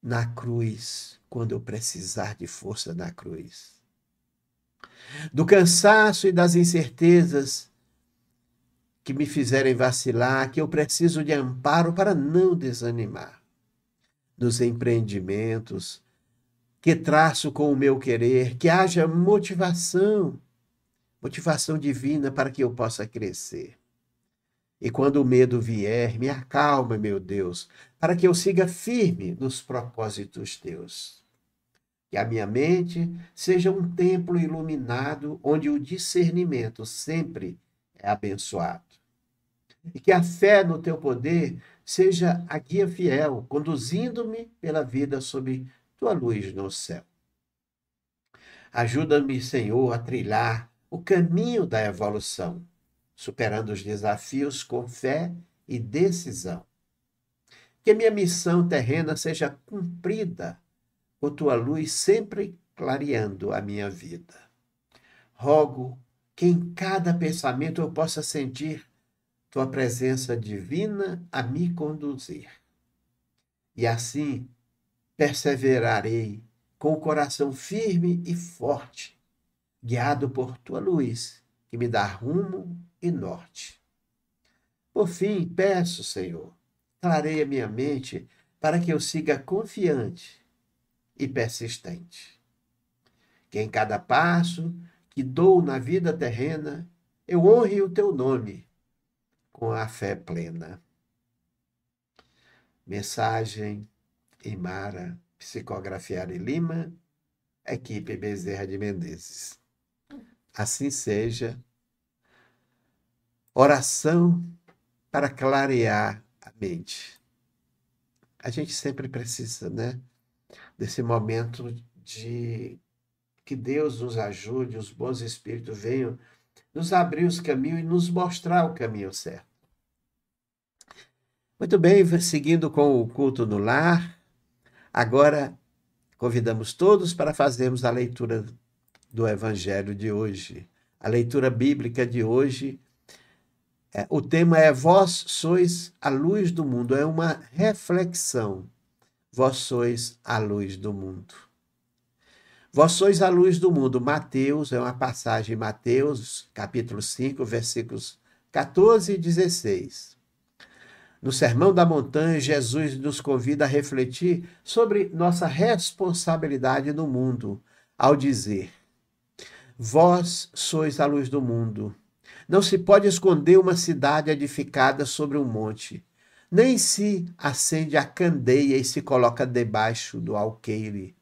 na cruz quando eu precisar de força na cruz. Do cansaço e das incertezas que me fizerem vacilar, que eu preciso de amparo para não desanimar nos empreendimentos, que traço com o meu querer, que haja motivação, motivação divina para que eu possa crescer. E quando o medo vier, me acalma, meu Deus, para que eu siga firme nos propósitos teus. Que a minha mente seja um templo iluminado onde o discernimento sempre é abençoado. E que a fé no teu poder seja a guia fiel, conduzindo-me pela vida sob tua luz no céu. Ajuda-me, Senhor, a trilhar o caminho da evolução, superando os desafios com fé e decisão. Que minha missão terrena seja cumprida, com tua luz sempre clareando a minha vida. Rogo que em cada pensamento eu possa sentir tua presença divina a me conduzir. E assim perseverarei com o coração firme e forte, guiado por tua luz, que me dá rumo e norte. Por fim, peço, Senhor, clareia minha mente para que eu siga confiante e persistente. Que em cada passo que dou na vida terrena, eu honre o teu nome com a fé plena. Mensagem Imara, psicografiada em Lima, equipe Bezerra de Menezes. Assim seja. Oração para clarear a mente. A gente sempre precisa, né? Desse momento de que Deus nos ajude, os bons espíritos venham nos abrir os caminhos e nos mostrar o caminho certo. Muito bem, seguindo com o culto no lar, agora convidamos todos para fazermos a leitura do Evangelho de hoje. A leitura bíblica de hoje, é, o tema é Vós sois a luz do mundo, é uma reflexão. Vós sois a luz do mundo. Vós sois a luz do mundo. Mateus, é uma passagem, Mateus, capítulo 5, versículos 14 e 16. No Sermão da Montanha, Jesus nos convida a refletir sobre nossa responsabilidade no mundo, ao dizer: Vós sois a luz do mundo. Não se pode esconder uma cidade edificada sobre um monte, nem se acende a candeia e se coloca debaixo do alqueire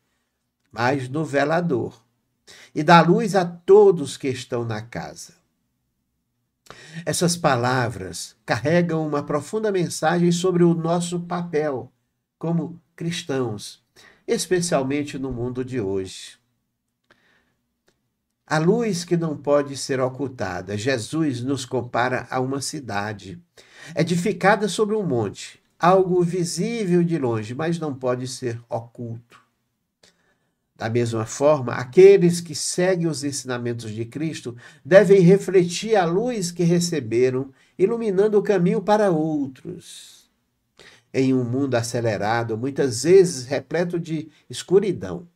mas no velador, e dá luz a todos que estão na casa. Essas palavras carregam uma profunda mensagem sobre o nosso papel como cristãos, especialmente no mundo de hoje. A luz que não pode ser ocultada, Jesus nos compara a uma cidade edificada sobre um monte, algo visível de longe, mas não pode ser oculto. Da mesma forma, aqueles que seguem os ensinamentos de Cristo devem refletir a luz que receberam, iluminando o caminho para outros. Em um mundo acelerado, muitas vezes repleto de escuridão,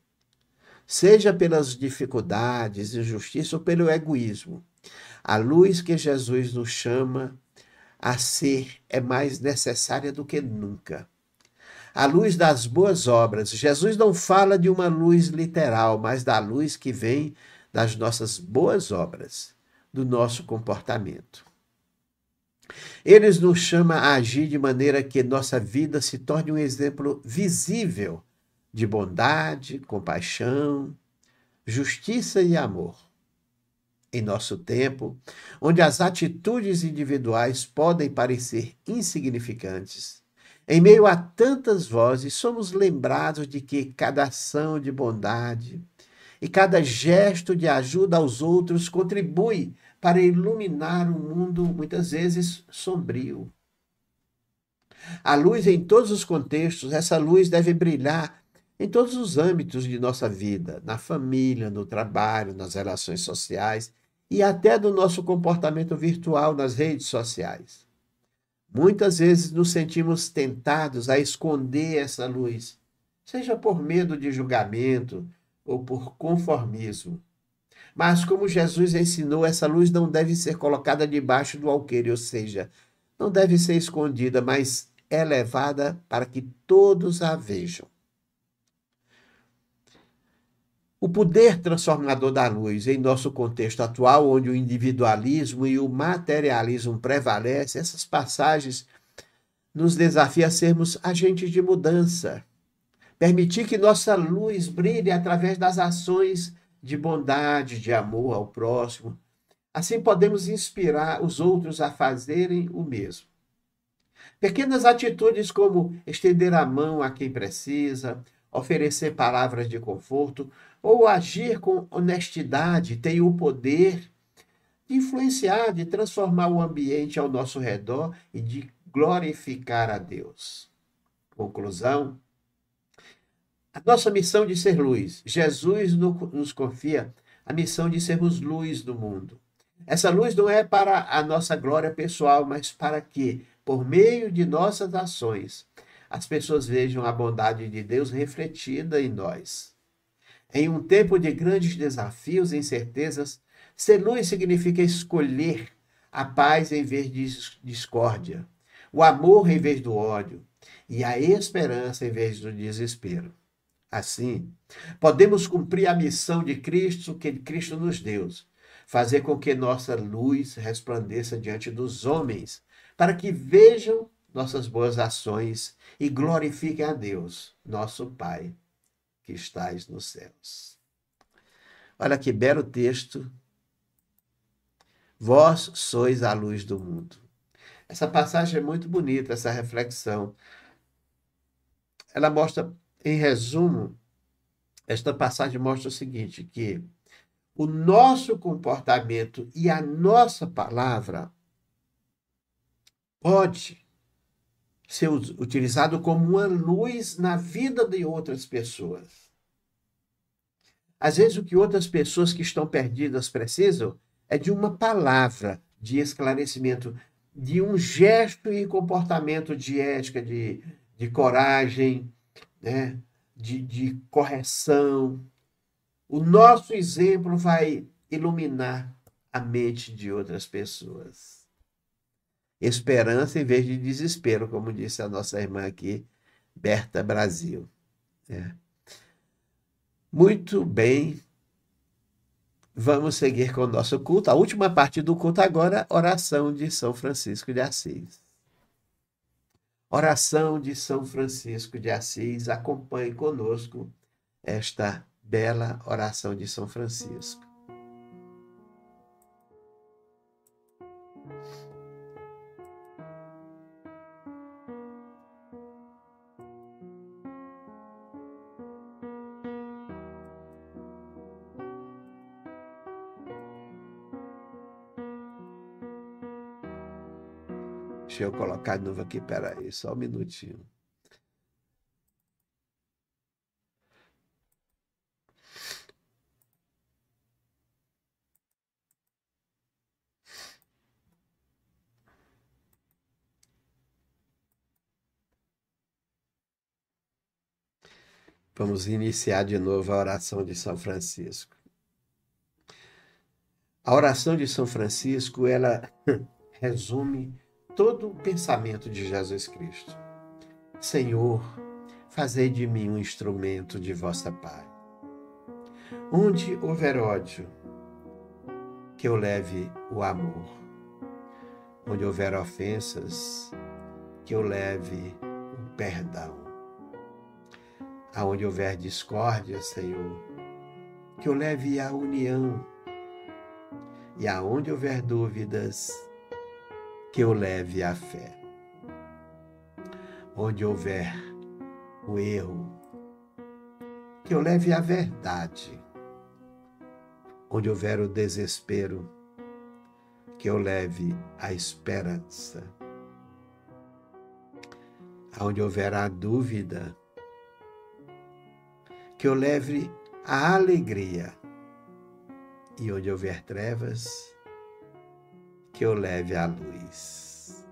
seja pelas dificuldades, injustiça ou pelo egoísmo, a luz que Jesus nos chama a ser é mais necessária do que nunca a luz das boas obras. Jesus não fala de uma luz literal, mas da luz que vem das nossas boas obras, do nosso comportamento. Ele nos chama a agir de maneira que nossa vida se torne um exemplo visível de bondade, compaixão, justiça e amor. Em nosso tempo, onde as atitudes individuais podem parecer insignificantes, em meio a tantas vozes, somos lembrados de que cada ação de bondade e cada gesto de ajuda aos outros contribui para iluminar um mundo muitas vezes sombrio. A luz em todos os contextos, essa luz deve brilhar em todos os âmbitos de nossa vida, na família, no trabalho, nas relações sociais e até do nosso comportamento virtual nas redes sociais. Muitas vezes nos sentimos tentados a esconder essa luz, seja por medo de julgamento ou por conformismo. Mas, como Jesus ensinou, essa luz não deve ser colocada debaixo do alqueire, ou seja, não deve ser escondida, mas elevada é para que todos a vejam. O poder transformador da luz em nosso contexto atual, onde o individualismo e o materialismo prevalecem, essas passagens nos desafiam a sermos agentes de mudança. Permitir que nossa luz brilhe através das ações de bondade, de amor ao próximo. Assim podemos inspirar os outros a fazerem o mesmo. Pequenas atitudes como estender a mão a quem precisa, oferecer palavras de conforto ou agir com honestidade tem o poder de influenciar, de transformar o ambiente ao nosso redor e de glorificar a Deus. Conclusão. A nossa missão de ser luz. Jesus nos confia a missão de sermos luz do mundo. Essa luz não é para a nossa glória pessoal, mas para que, por meio de nossas ações, as pessoas vejam a bondade de Deus refletida em nós. Em um tempo de grandes desafios e incertezas, ser luz significa escolher a paz em vez de discórdia, o amor em vez do ódio e a esperança em vez do desespero. Assim, podemos cumprir a missão de Cristo que Cristo nos deu, fazer com que nossa luz resplandeça diante dos homens, para que vejam nossas boas ações e glorifiquem a Deus, nosso Pai, que estais nos céus. Olha que belo texto. Vós sois a luz do mundo. Essa passagem é muito bonita, essa reflexão. Ela mostra, em resumo, esta passagem mostra o seguinte: que o nosso comportamento e a nossa palavra pode ser utilizado como uma luz na vida de outras pessoas. Às vezes, o que outras pessoas que estão perdidas precisam é de uma palavra de esclarecimento, de um gesto e comportamento de ética, de, de coragem, né? de, de correção. O nosso exemplo vai iluminar a mente de outras pessoas esperança em vez de desespero, como disse a nossa irmã aqui, Berta Brasil. É. Muito bem. Vamos seguir com o nosso culto. A última parte do culto agora, oração de São Francisco de Assis. Oração de São Francisco de Assis. Acompanhe conosco esta bela oração de São Francisco. Deixa eu colocar de novo aqui, peraí, só um minutinho. Vamos iniciar de novo a oração de São Francisco. A oração de São Francisco, ela resume todo o pensamento de Jesus Cristo. Senhor, fazei de mim um instrumento de vossa paz. Onde houver ódio, que eu leve o amor. Onde houver ofensas, que eu leve o perdão. Aonde houver discórdia, Senhor, que eu leve a união. E aonde houver dúvidas, que eu leve à fé. Onde houver o erro, que eu leve à verdade. Onde houver o desespero, que eu leve à esperança. Onde houver a dúvida, que eu leve a alegria. E onde houver trevas, que eu leve à luz.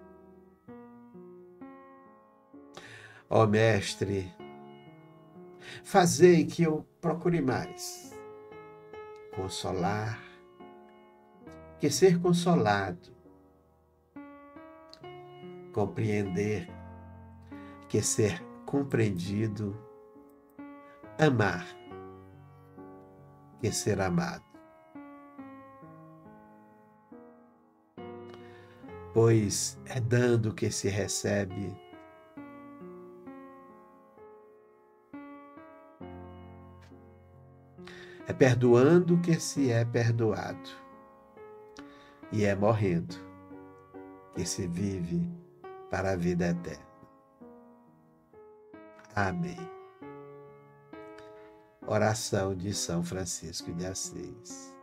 Ó oh, Mestre, fazei que eu procure mais consolar, que ser consolado, compreender, que ser compreendido, amar, que ser amado. pois é dando que se recebe. É perdoando que se é perdoado. E é morrendo que se vive para a vida eterna. Amém. Oração de São Francisco de Assis.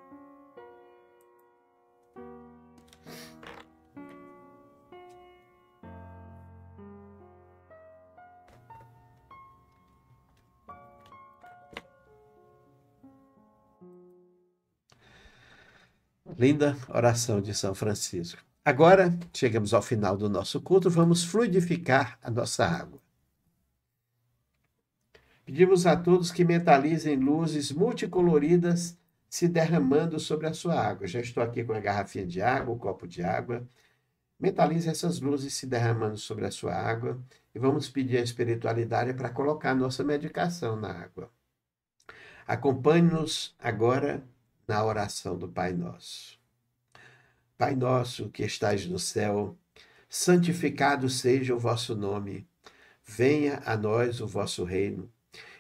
Linda oração de São Francisco. Agora, chegamos ao final do nosso culto, vamos fluidificar a nossa água. Pedimos a todos que mentalizem luzes multicoloridas se derramando sobre a sua água. Já estou aqui com a garrafinha de água, o um copo de água. Mentalize essas luzes se derramando sobre a sua água e vamos pedir à espiritualidade para colocar nossa medicação na água. Acompanhe-nos agora na oração do Pai Nosso. Pai nosso que estais no céu, santificado seja o vosso nome. Venha a nós o vosso reino,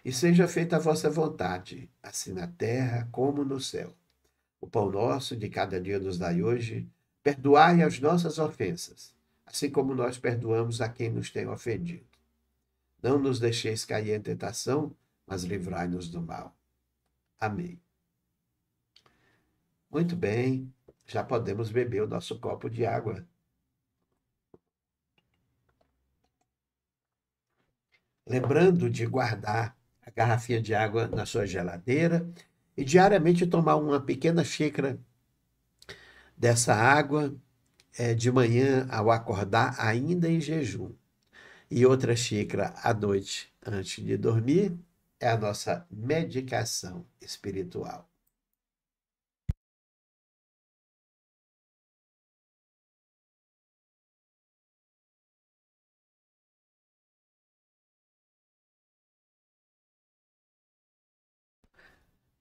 e seja feita a vossa vontade, assim na terra como no céu. O pão nosso de cada dia nos dai hoje, perdoai as nossas ofensas, assim como nós perdoamos a quem nos tem ofendido. Não nos deixeis cair em tentação, mas livrai-nos do mal. Amém. Muito bem, já podemos beber o nosso copo de água. Lembrando de guardar a garrafinha de água na sua geladeira e diariamente tomar uma pequena xícara dessa água é, de manhã ao acordar, ainda em jejum. E outra xícara à noite antes de dormir é a nossa medicação espiritual.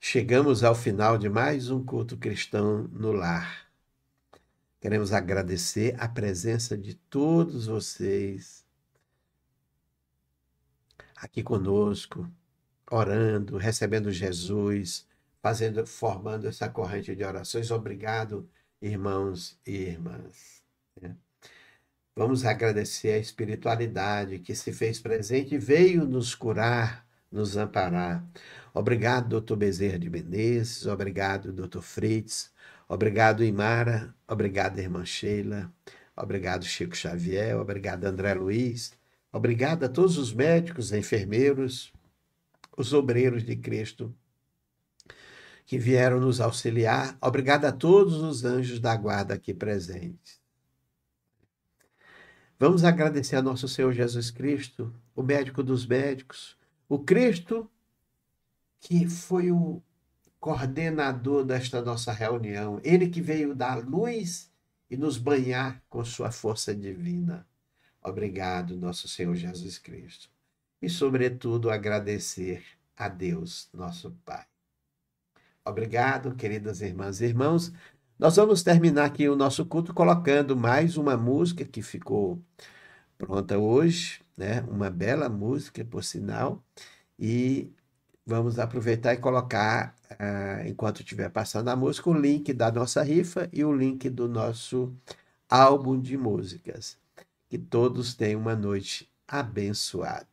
Chegamos ao final de mais um culto cristão no lar. Queremos agradecer a presença de todos vocês aqui conosco, orando, recebendo Jesus, fazendo, formando essa corrente de orações. Obrigado, irmãos e irmãs. Né? Vamos agradecer a espiritualidade que se fez presente e veio nos curar nos amparar. Obrigado, doutor Bezerra de Menezes, obrigado, doutor Fritz, obrigado, Imara, obrigado, irmã Sheila, obrigado, Chico Xavier, obrigado, André Luiz, obrigado a todos os médicos, enfermeiros, os obreiros de Cristo que vieram nos auxiliar. Obrigado a todos os anjos da guarda aqui presentes. Vamos agradecer a nosso Senhor Jesus Cristo, o médico dos médicos, o Cristo, que foi o coordenador desta nossa reunião, ele que veio dar luz e nos banhar com sua força divina. Obrigado, nosso Senhor Jesus Cristo. E, sobretudo, agradecer a Deus, nosso Pai. Obrigado, queridas irmãs e irmãos. Nós vamos terminar aqui o nosso culto colocando mais uma música que ficou pronta hoje né? Uma bela música, por sinal, e vamos aproveitar e colocar, ah, enquanto estiver passando a música, o link da nossa rifa e o link do nosso álbum de músicas. Que todos tenham uma noite abençoada.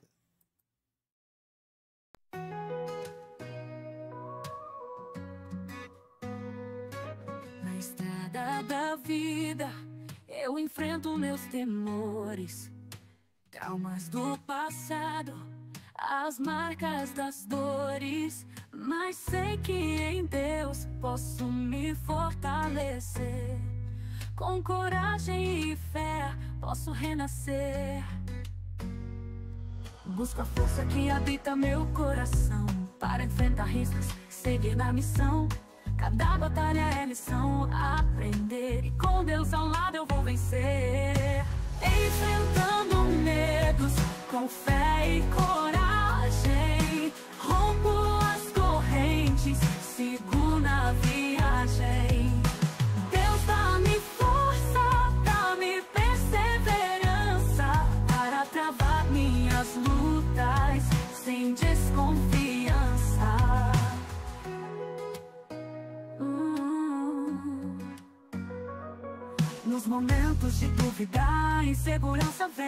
Na estrada da vida, eu enfrento meus temores Traumas do passado, as marcas das dores. Mas sei que em Deus posso me fortalecer. Com coragem e fé posso renascer. Busco a força que habita meu coração para enfrentar riscos, seguir na missão. Cada batalha é lição aprender e com Deus ao lado eu vou vencer. Enfrentando com fé e coragem, rompo as correntes, sigo na viagem. Deus dá-me força, dá-me perseverança para travar minhas lutas sem desconfiança. Uh. Nos momentos de dúvida, insegurança vem.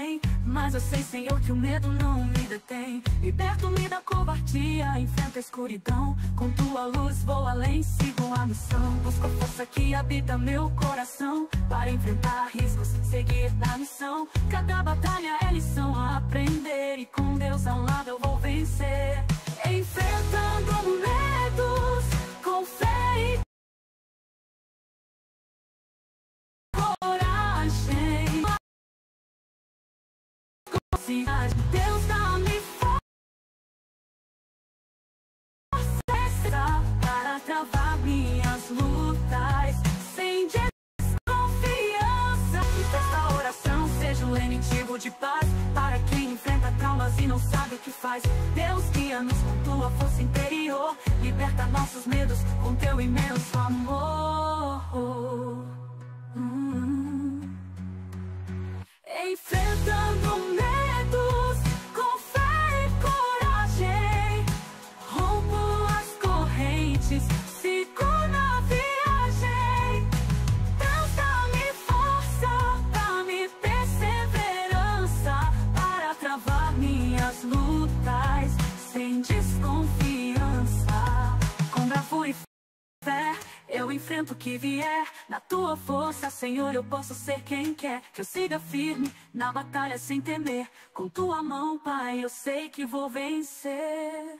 Mas eu sei, Senhor, que o medo não me detém Liberto-me da covardia, enfrento a escuridão Com tua luz vou além, sigo a missão Busco a força que habita meu coração Para enfrentar riscos, seguir na missão Cada batalha é lição a aprender E com Deus ao lado eu vou vencer Enfrentando medos Deus dá-me tá força para travar minhas lutas. Sem desconfiança, que esta oração seja o um lenitivo de paz para quem enfrenta traumas e não sabe o que faz. Deus guia-nos com tua força interior, liberta nossos medos com teu imenso amor. Hum. Enfrentando medo. enfrento o que vier. Na tua força, Senhor, eu posso ser quem quer. Que eu siga firme na batalha sem temer. Com tua mão, Pai, eu sei que vou vencer.